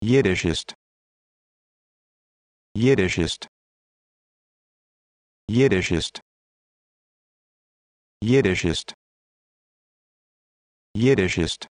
Yiddish ist. Yiddish ist. Yiddish ist. Yiddish ist. Yiddisch ist.